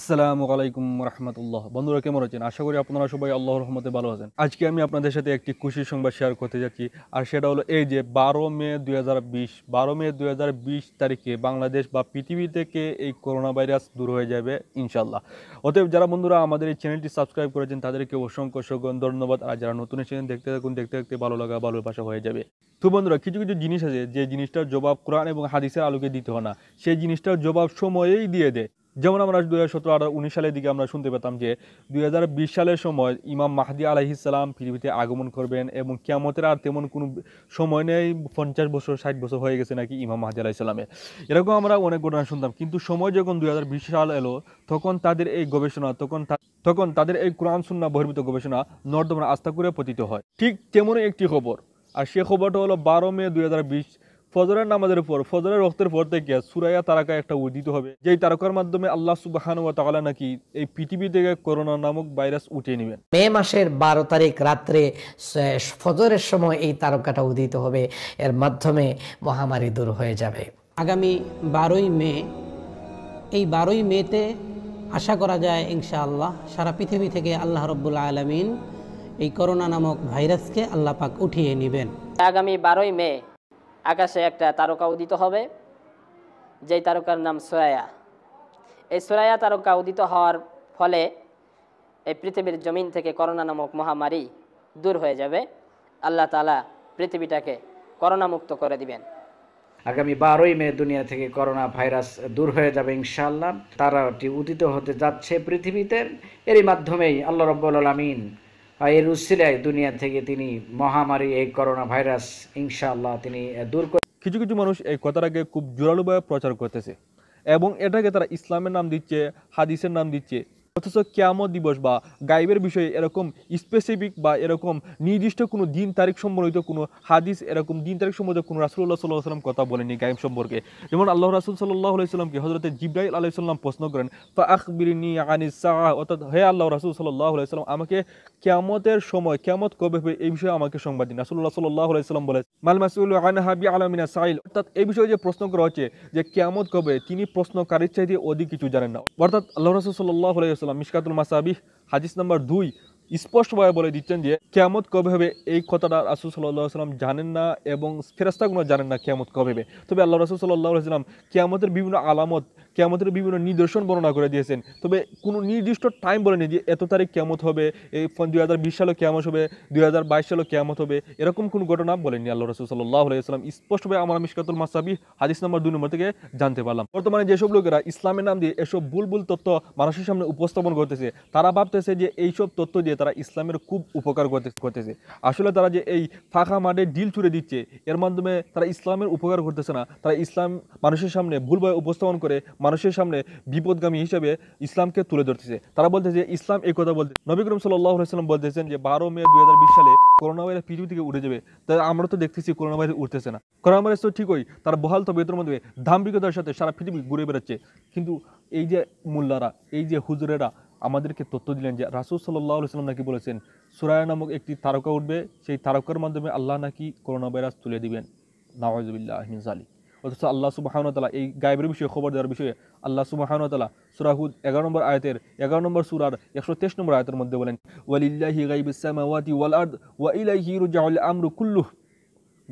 আসসালামু আলাইকুম রহমতুল্লাহ বন্ধুরা কেমন আছেন আশা করি আপনারা সবাই আল্লাহ রহমতে ভালো আছেন আজকে আমি আপনাদের সাথে একটি খুশির সংবাদ শেয়ার করতে যাচ্ছি আর সেটা হলো এই যে বারো মে দুই হাজার বিশ বারো মে দুই হাজার বিশ তারিখে বাংলাদেশ বা পৃথিবী থেকে এই করোনা ভাইরাস দূর হয়ে যাবে ইনশাল্লাহ অতএব যারা বন্ধুরা আমাদের এই চ্যানেলটি সাবস্ক্রাইব করেছেন তাদেরকে অসংখ্য অসংখ্য ধন্যবাদ আর যারা নতুন এসেছেন দেখতে থাকুন দেখতে দেখতে ভালো লাগা ভালোবাসা হয়ে যাবে তো বন্ধুরা কিছু কিছু জিনিস আছে যে জিনিসটার জবাব কোরআন এবং হাদিসের আলোকে দিতে হয় না সেই জিনিসটার জবাব সময়েই দিয়ে দেয় যেমন আমরা দু হাজার সতেরো আর উনিশ সালের দিকে আমরা শুনতে পেতাম যে দুই সালের সময় ইমাম মাহদি আলাহিসাল্লাম পৃথিবীতে আগমন করবেন এবং কেমতের আর তেমন কোনো সময় নেই পঞ্চাশ বছর ষাট বছর হয়ে গেছে নাকি ইমাম মাহদি আলাহিসাল্লামের এরকম আমরা অনেক ঘটনা শুনতাম কিন্তু সময় যখন দুই সাল এলো তখন তাদের এই গবেষণা তখন তখন তাদের এই কোরআন সুন্না বহির্ভূত গবেষণা নর্দমান আস্থা করে পতিত হয় ঠিক তেমনই একটি খবর আর সে খবরটা হলো বারো মে দুই ফজরের নামাজের পর ফজরের রক্তের পর থেকে সুরাইয়া তারাকা একটা উদিত হবে যেই তারকার মাধ্যমে আল্লাহ সুবাহান ওয়া নাকি এই পৃথিবী থেকে করোনা নামক ভাইরাস উঠিয়ে নেবেন মে মাসের বারো তারিখ রাত্রে ফজরের সময় এই তারকাটা উদিত হবে এর মাধ্যমে মহামারী দূর হয়ে যাবে আগামী বারোই মে এই বারোই মেতে আশা করা যায় ইনশাআল্লাহ সারা পৃথিবী থেকে আল্লাহ রব্বুল্লা আলমিন এই করোনা নামক ভাইরাসকে আল্লাহ পাক উঠিয়ে নেবেন আগামী বারোই মে আকাশে একটা তারকা উদিত হবে যেই তারকার নাম সোরায়া এই সোরায়া তারকা উদিত হওয়ার ফলে এই পৃথিবীর জমিন থেকে করোনা নামক মহামারী দূর হয়ে যাবে আল্লাহ তালা পৃথিবীটাকে করোনামুক্ত করে দিবেন আগামী বারোই মে দুনিয়া থেকে করোনা ভাইরাস দূর হয়ে যাবে ইনশাআল্লাহ তারাটি উদিত হতে যাচ্ছে পৃথিবীতে এরই মাধ্যমেই আল্লাহ রব্বুল আলমিন এর উসিলায় দুনিয়া থেকে তিনি মহামারী এই করোনা ভাইরাস ইনশাআল্লাহ তিনি দূর করে কিছু কিছু মানুষ এই কথাটাকে খুব জোরালোভাবে প্রচার করতেছে এবং এটাকে তারা ইসলামের নাম দিচ্ছে হাদিসের নাম দিচ্ছে অথচ ক্যামত দিবস বা গাইবের বিষয়ে এরকম স্পেসিফিক বা এরকম নির্দিষ্ট কোনো দিন তারিখ সম্বলিত কোনো হাদিস এরকম দিন তারিখ সম্বন্ধিত কোনো রাসুল্লাহ সাল্লাহ সাল্লাম কথা বলেনি গাইব সম্পর্কে যেমন আল্লাহ রাসুল সাল্লাহ আলাইসাল্লামকে হজরত আলাহি সাল্লাম প্রশ্ন করেন ফা আখবিরিনি আনিস অর্থাৎ হে আল্লাহ রাসুল সাল্লাহ সাল্লাম আমাকে ক্যামতের সময় ক্যামত কবে হবে এই বিষয়ে আমাকে সংবাদ দিন রাসুল্লাহ সাল্লাহ সাল্লাম বলে মাল মাসুল হাবি আলমিনা সাইল অর্থাৎ এই বিষয়ে যে প্রশ্ন করা হচ্ছে যে ক্যামত কবে তিনি প্রশ্নকারীর চাইতে অধিক কিছু জানেন না অর্থাৎ আল্লাহ রাসুল সাল্লাহ সাল্লাম মিসকাতুল মাসাবিহ হাদিস নাম্বার দুই স্পষ্টভাবে বলে দিচ্ছেন যে কেয়ামত কবে হবে এই কথাটা রাসুল সাল্লাহ সাল্লাম জানেন না এবং ফেরাস্তাগুলো জানেন না কেয়ামত কবে হবে তবে আল্লাহ রাসুল সাল্লাহ সাল্লাম কেয়ামতের বিভিন্ন আলামত কেমতের বিভিন্ন নিদর্শন বর্ণনা করে দিয়েছেন তবে কোনো নির্দিষ্ট টাইম বলেনি যে এত তারিখ কেমত হবে এই দুই হাজার বিশ সালে কেমত হবে দুই হাজার বাইশ সালে কেমত হবে এরকম কোনো ঘটনা বলেনি আল্লাহ রসুল সাল্লাহ আলাইসালাম স্পষ্টভাবে আমরা মিসকাতুল মাসাবি হাদিস নম্বর দুই নম্বর থেকে জানতে পারলাম বর্তমানে যেসব লোকেরা ইসলামের নাম দিয়ে এসব ভুল ভুল তথ্য মানুষের সামনে উপস্থাপন করতেছে তারা ভাবতেছে যে এইসব তথ্য দিয়ে তারা ইসলামের খুব উপকার করতেছে আসলে তারা যে এই ফাঁকা মাঠে ডিল ছুড়ে দিচ্ছে এর মাধ্যমে তারা ইসলামের উপকার করতেছে না তারা ইসলাম মানুষের সামনে ভুলভাবে উপস্থাপন করে মানুষের সামনে বিপদগামী হিসেবে ইসলামকে তুলে ধরতেছে তারা যে ইসলাম এই কথা বলতে নবী সাল্লাহ সাল্লাম বলতেছেন যে বারো মে দুই সালে করোনা ভাইরাস পৃথিবী থেকে উঠে যাবে তাই আমরা তো দেখতেছি করোনা ভাইরাস উঠতেছে না করোনা ভাইরাস তো ঠিকই তার বহাল তবিয়তের মধ্যে দাম্ভিকতার সাথে সারা পৃথিবী ঘুরে বেড়াচ্ছে কিন্তু এই যে মোল্লারা এই যে হুজুরেরা আমাদেরকে তথ্য দিলেন যে রাসুল সাল্লাহ সাল্লাম নাকি বলেছেন সুরায়া নামক একটি তারকা উঠবে সেই তারকার মাধ্যমে আল্লাহ নাকি করোনা ভাইরাস তুলে দিবেন নওয়াজবিল্লাহ আহমিন অথচ আল্লাহ সুবাহানতালা এই গাইবের বিষয়ে খবর দেওয়ার বিষয়ে আল্লাহ সুবাহানতালা সুরাহুদ এগারো নম্বর আয়তের এগারো নম্বর সুরার একশো তেইশ নম্বর আয়তের মধ্যে বলেন ওয়ালিল্লাহি গাইবিসামাওয়াতি ওয়াল আর্দ ওয়া ইলাইহি রুজাউল আমরু কুল্লুহ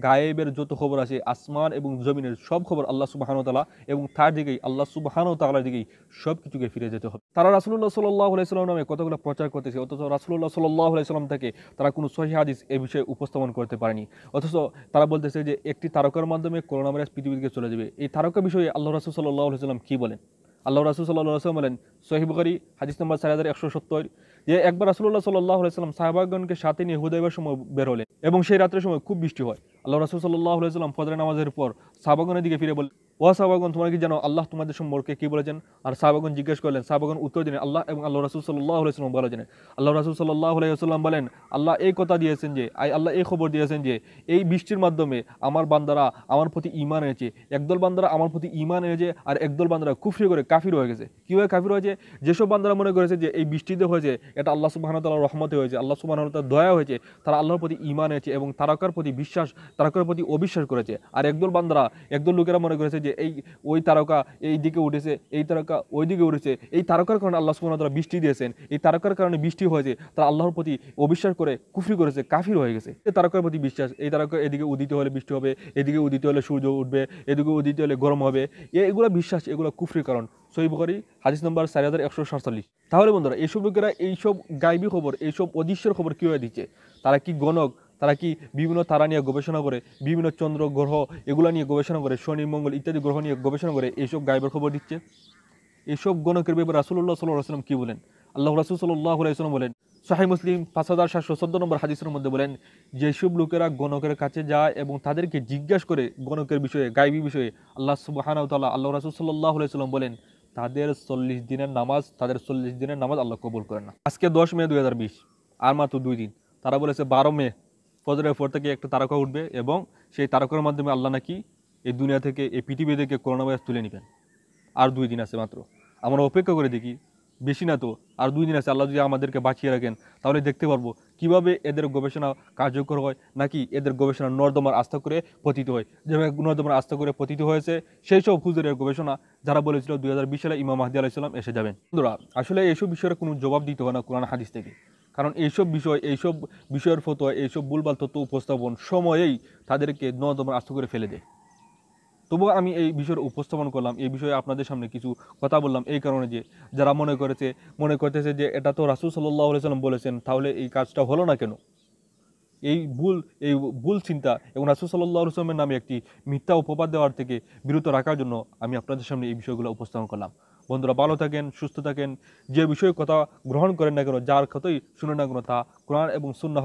গায়েবের যত খবর আছে আসমান এবং জমিনের সব খবর আল্লাহ তালা এবং তার দিকেই আল্লাহ সুবাহানতালার দিকেই সব কিছুকে ফিরে যেতে হবে তারা রাসুল্লাহ সাল্লাহ আলাইসাল্লাম নামে কতগুলো প্রচার করতেছে অথচ রাসুল্লাহ সাল্লাহ আলাইসাল্লাম থেকে তারা কোনো সহি হাদিস এ বিষয়ে উপস্থাপন করতে পারেনি অথচ তারা বলতেছে যে একটি তারকার মাধ্যমে করোনা ভাইরাস পৃথিবীকে চলে যাবে এই তারকা বিষয়ে আল্লাহ রাসুল সাল্লাহ আলাইসাল্লাম কী বলেন আল্লাহ রাসুল সাল্লাহ সাল্লাম বলেন করি হাদিস নম্বর চার হাজার একশো সত্তর যে একবার রাসুল্লাহ সাল্লাহ সাল্লাম সাহাবাগণকে সাথে নিয়ে হুদাইবার সময় বেরোলেন এবং সেই রাত্রের সময় খুব বৃষ্টি হয় আল্লাহ রাসুল সাল্লাহ সাল্লাম ফজরে নামাজের পর সাহবাগনের দিকে ফিরে বলেন ওয়া সাহাবাগন তোমার কি জানো আল্লাহ তোমাদের সম্পর্কে কি বলেছেন আর সাহাবাগন জিজ্ঞেস করলেন সাহাবাগন উত্তর দিলেন আল্লাহ এবং আল্লাহ রাসুল সাল্লাহ আলাইসাল্লাম জানেন আল্লাহ রাসুল সাল্লাহ আলাইসাল্লাম বলেন আল্লাহ এই কথা দিয়েছেন যে আই আল্লাহ এই খবর দিয়েছেন যে এই বৃষ্টির মাধ্যমে আমার বান্দারা আমার প্রতি ইমান এনেছে একদল বান্দারা আমার প্রতি ইমান এনেছে আর একদল বান্দারা কুফরি করে কাফির হয়ে গেছে কীভাবে কাফির হয়েছে যেসব বান্দারা মনে করেছে যে এই বৃষ্টিতে হয়েছে এটা আল্লাহ সুবাহানতাল্লাহ রহমতে হয়েছে আল্লাহ সুবাহানতার দয়া হয়েছে তারা আল্লাহর প্রতি ইমান এনেছে এবং তারকার প্রতি বিশ্বাস তারকার প্রতি অবিশ্বাস করেছে আর একদল বান্দারা একদল লোকেরা মনে করেছে যে যে এই ওই তারকা এই দিকে উঠেছে এই তারকা ওই দিকে উঠেছে এই তারকার কারণে আল্লাহ সুমন তারা বৃষ্টি দিয়েছেন এই তারকার কারণে বৃষ্টি হয়েছে তারা আল্লাহর প্রতি অবিশ্বাস করে কুফরি করেছে কাফির হয়ে গেছে এই তারকার প্রতি বিশ্বাস এই তারকা এদিকে উদিত হলে বৃষ্টি হবে এদিকে উদিত হলে সূর্য উঠবে এদিকে উদিত হলে গরম হবে এগুলো বিশ্বাস এগুলো কুফরির কারণ সহিবুখারি হাদিস নম্বর চারি হাজার একশো সাতচল্লিশ তাহলে বন্ধুরা এইসব লোকেরা এইসব গাইবী খবর এইসব অদৃশ্যের খবর কীভাবে দিচ্ছে তারা কি গণক তারা কি বিভিন্ন তারা নিয়ে গবেষণা করে বিভিন্ন চন্দ্র গ্রহ এগুলো নিয়ে গবেষণা করে শনি মঙ্গল ইত্যাদি গ্রহ নিয়ে গবেষণা করে এইসব গাইবের খবর দিচ্ছে এইসব গণকের ব্যাপারে রাসুল্লাহ সাল্লাহ আসলাম কী বলেন আল্লাহ রাসুল সাল্লাহ আলাইসালাম বলেন শাহী মুসলিম পাঁচ হাজার সাতশো চোদ্দ নম্বর হাদিসের মধ্যে বলেন যেসব লোকেরা গণকের কাছে যায় এবং তাদেরকে জিজ্ঞাসা করে গণকের বিষয়ে গাইবি বিষয়ে আল্লাহ সুবাহানাউতাল্লাহ আল্লাহ রাসুল সাল্লাহ আলাইসাল্লাম বলেন তাদের চল্লিশ দিনের নামাজ তাদের চল্লিশ দিনের নামাজ আল্লাহ কবুল করে না আজকে দশ মে দু আর মাত্র দুই দিন তারা বলেছে বারো মে ফজরের পর থেকে একটা তারকা উঠবে এবং সেই তারকার মাধ্যমে আল্লাহ নাকি এই দুনিয়া থেকে এই পৃথিবী থেকে করোনা ভাইরাস তুলে নেবেন আর দুই দিন আছে মাত্র আমরা অপেক্ষা করে দেখি বেশি না তো আর দুই দিন আছে আল্লাহ যদি আমাদেরকে বাঁচিয়ে রাখেন তাহলে দেখতে পারবো কিভাবে এদের গবেষণা কার্যকর হয় নাকি এদের গবেষণা নর্দমার আস্থা করে পতিত হয় যেভাবে নর্দমার আস্থা করে পতিত হয়েছে সেই সব হুজুরের গবেষণা যারা বলেছিল দুই হাজার সালে ইমাম মাহদি আলাইসাল্লাম এসে যাবেন বন্ধুরা আসলে এইসব বিষয়ে কোনো জবাব দিতে হয় না কোরআন হাদিস থেকে কারণ এইসব বিষয় এইসব বিষয়ের ফতো এইসব ভুলবাল তথ্য উপস্থাপন সময়েই তাদেরকে নদমন আস্ত করে ফেলে দেয় তবুও আমি এই বিষয়ে উপস্থাপন করলাম এই বিষয়ে আপনাদের সামনে কিছু কথা বললাম এই কারণে যে যারা মনে করেছে মনে করতেছে যে এটা তো রাসুল সাল্লাহ সাল্লাম বলেছেন তাহলে এই কাজটা হলো না কেন এই ভুল এই ভুল চিন্তা এবং রাসুল সাল্লাহ নামে একটি মিথ্যা উপবাদ দেওয়ার থেকে বিরত রাখার জন্য আমি আপনাদের সামনে এই বিষয়গুলো উপস্থাপন করলাম বন্ধুরা ভালো থাকেন সুস্থ থাকেন যে বিষয়ে কথা গ্রহণ করেন না কেন যার ক্ষতই শুনে না কেন তা কোরআন এবং সুন্না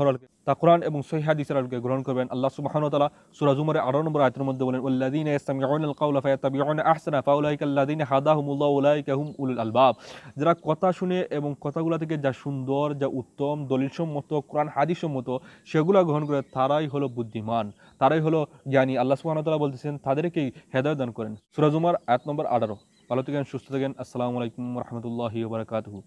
তা কোরআন এবং সহিহাদিসের আলোকে গ্রহণ করবেন আল্লাহ তালা সুরাজুমারে আরো নম্বর আয়তের মধ্যে বলেন উল্লাদিন ইসলামিয়াউল ফায়াতাবিউন আহসানা ফাউলাইকাল্লাদিন হাদাহুমুল্লাহ উলাইকাহুম উলুল আলবাব যারা কথা শুনে এবং কথাগুলো থেকে যা সুন্দর যা উত্তম দলিলসম্মত কোরআন হাদিসম্মত সেগুলো গ্রহণ করে তারাই হলো বুদ্ধিমান তারাই হলো জ্ঞানী আল্লাহ তালা বলতেছেন তাদেরকেই হেদায় দান করেন সুরাজুমার আয়াত নম্বর আঠারো ভালো থাকেন সুস্থ থাকেন আসসালামু আলাইকুম রহমতুল্লাহি ওবরাকাতহু